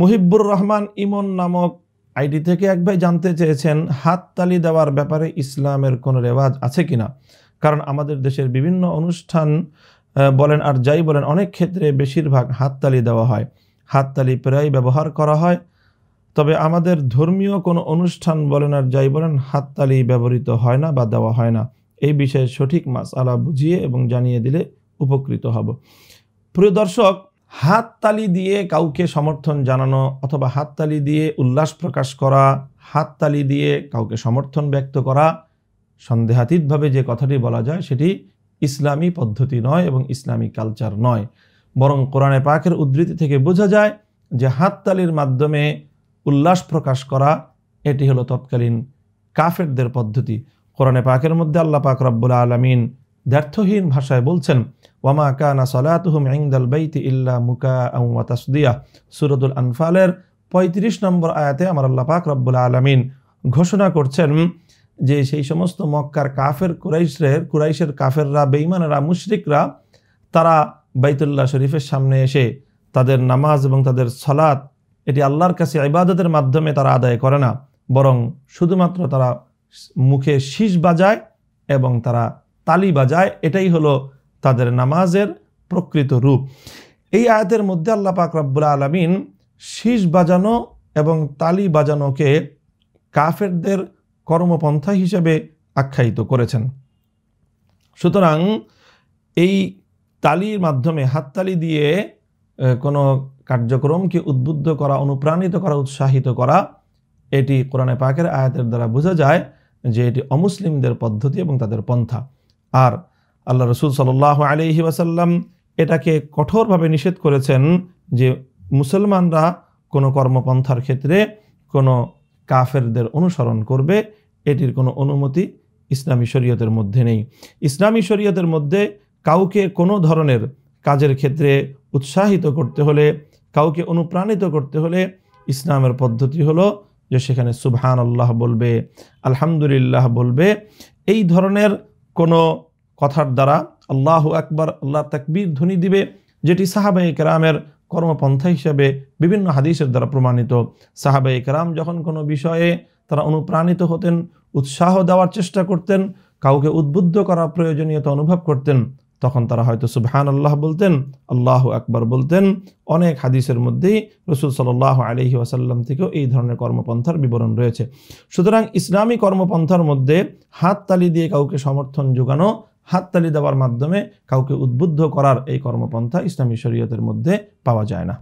মুহিবুর রহমান ইমন নামক আইডি থেকে এক ভাই জানতে চেয়েছেন হাততালি দেওয়ার ব্যাপারে ইসলামের কোনো রেওয়াজ আছে কিনা কারণ আমাদের দেশের বিভিন্ন অনুষ্ঠান বলেন আর যাই বলেন অনেক ক্ষেত্রে বেশিরভাগ হাততালি দেওয়া হয় হাততালি প্রায় ব্যবহার করা হয় তবে আমাদের ধর্মীয় কোনো অনুষ্ঠান বলেন আর যাই বলেন হাততালি ব্যবহৃত হয় না বা দেওয়া হয় না এই বিষয়ে সঠিক মাস আলা বুঝিয়ে এবং জানিয়ে দিলে উপকৃত হব প্রিয় দর্শক হাততালি দিয়ে কাউকে সমর্থন জানানো অথবা হাততালি দিয়ে উল্লাস প্রকাশ করা হাততালি দিয়ে কাউকে সমর্থন ব্যক্ত করা সন্দেহাতীতভাবে যে কথাটি বলা যায় সেটি ইসলামী পদ্ধতি নয় এবং ইসলামী কালচার নয় বরং কোরআনে পাকের উদ্ধৃতি থেকে বোঝা যায় যে হাততালির মাধ্যমে উল্লাস প্রকাশ করা এটি হলো তৎকালীন কাফেরদের পদ্ধতি কোরআনে পাকের মধ্যে আল্লাহ পাক রব্বুল আলমিন দ্ব্যর্থহীন ভাষায় বলছেন ওয়ামা কানা সালাতহুম ইংদাল বাইতি ইল্লা মুকা ওয়া তাসদিয়া সুরতুল আনফালের পঁয়ত্রিশ নম্বর আয়াতে আমার আল্লাহ পাক রব্বুল আলমিন ঘোষণা করছেন যে সেই সমস্ত মক্কার কাফের কুরাইশের কুরাইশের কাফেররা বেঈমানেরা মুশরিকরা তারা বাইতুল্লাহ শরীফের সামনে এসে তাদের নামাজ এবং তাদের সলাৎ এটি আল্লাহর কাছে ইবাদতের মাধ্যমে তারা আদায় করে না বরং শুধুমাত্র তারা মুখে শীষ বাজায় এবং তারা তালি বাজায় এটাই হলো তাদের নামাজের প্রকৃত রূপ এই আয়াতের মধ্যে আল্লাহ পাক রব্বুল আলমিন শীষ বাজানো এবং তালি বাজানোকে কাফেরদের কর্মপন্থা হিসেবে আখ্যায়িত করেছেন সুতরাং এই তালির মাধ্যমে হাততালি দিয়ে কোনো কার্যক্রমকে উদ্বুদ্ধ করা অনুপ্রাণিত করা উৎসাহিত করা এটি কোরআনে পাকের আয়াতের দ্বারা বোঝা যায় যে এটি অমুসলিমদের পদ্ধতি এবং তাদের পন্থা আর আল্লাহ রসুল সাল্লাহ আলহি ওয়াসাল্লাম এটাকে কঠোরভাবে নিষেধ করেছেন যে মুসলমানরা কোনো কর্মপন্থার ক্ষেত্রে কোনো কাফেরদের অনুসরণ করবে এটির কোনো অনুমতি ইসলামী শরীয়তের মধ্যে নেই ইসলামী শরীয়তের মধ্যে কাউকে কোনো ধরনের কাজের ক্ষেত্রে উৎসাহিত করতে হলে কাউকে অনুপ্রাণিত করতে হলে ইসলামের পদ্ধতি হলো যে সেখানে সুবহান আল্লাহ বলবে আলহামদুলিল্লাহ বলবে এই ধরনের কোনো কথার দ্বারা আল্লাহ আকবর আল্লাহ তাকবীর ধ্বনি দিবে যেটি সাহাবাই কেরামের কর্মপন্থা হিসেবে বিভিন্ন হাদিসের দ্বারা প্রমাণিত সাহাবে ইকরাম যখন কোনো বিষয়ে তারা অনুপ্রাণিত হতেন উৎসাহ দেওয়ার চেষ্টা করতেন কাউকে উদ্বুদ্ধ করার প্রয়োজনীয়তা অনুভব করতেন তখন তারা হয়তো সুবহান আল্লাহ বলতেন আল্লাহ আকবার বলতেন অনেক হাদিসের মধ্যেই রসুল সাল আলহি ওয়াসাল্লাম থেকেও এই ধরনের কর্মপন্থার বিবরণ রয়েছে সুতরাং ইসলামী কর্মপন্থার মধ্যে হাত তালি দিয়ে কাউকে সমর্থন যোগানো হাততালি দেওয়ার মাধ্যমে কাউকে উদ্বুদ্ধ করার এই কর্মপন্থা ইসলামী শরীয়তের মধ্যে পাওয়া যায় না